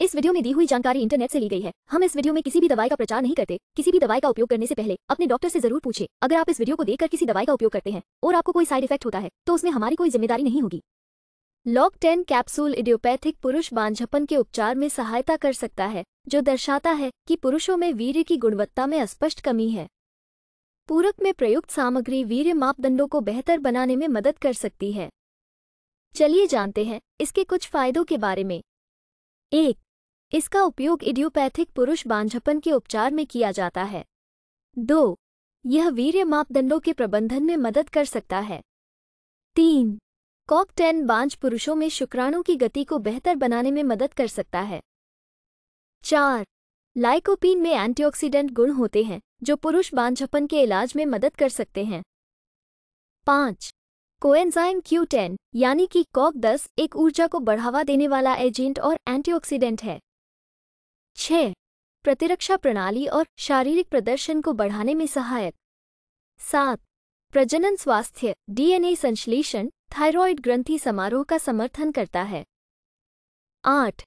इस वीडियो में दी हुई जानकारी इंटरनेट से ली गई है हम इस वीडियो में किसी भी दवाई का प्रचार नहीं करते किसी भी दवाई का उपयोग करने से पहले अपने डॉक्टर से जरूर पूछे अगर आप इस वीडियो को देखकर किसी दवाई का उपयोग करते हैं और आपको कोई साइड इफेक्ट होता है तो उसमें हमारी कोई जिम्मेदारी नहीं होगी लॉक टेन कैप्सूल इडियोपैथिक पुरुष बांझपन के उपचार में सहायता कर सकता है जो दर्शाता है कि पुरुषों में वीर्य की गुणवत्ता में स्पष्ट कमी है पूरक में प्रयुक्त सामग्री वीर्य मापदंडों को बेहतर बनाने में मदद कर सकती है चलिए जानते हैं इसके कुछ फायदों के बारे में एक इसका उपयोग इडियोपैथिक पुरुष बांझपन के उपचार में किया जाता है दो यह वीर्य मापदंडों के प्रबंधन में मदद कर सकता है तीन कॉक टेन बांझ पुरुषों में शुक्राणु की गति को बेहतर बनाने में मदद कर सकता है चार लाइकोपीन में एंटीऑक्सीडेंट गुण होते हैं जो पुरुष बांझपन के इलाज में मदद कर सकते हैं पाँच कोएंजाइम क्यू टेन यानी कि कॉक दस एक ऊर्जा को बढ़ावा देने वाला एजेंट और एंटीऑक्सीडेंट है छः प्रतिरक्षा प्रणाली और शारीरिक प्रदर्शन को बढ़ाने में सहायक सात प्रजनन स्वास्थ्य डीएनए संश्लेषण थायरॉयड ग्रंथि समारोह का समर्थन करता है आठ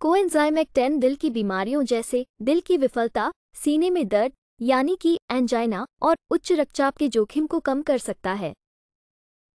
कोएंजाइमेक टेन दिल की बीमारियों जैसे दिल की विफलता सीने में दर्द यानी कि एंजाइना और उच्च रक्तचाप के जोखिम को कम कर सकता है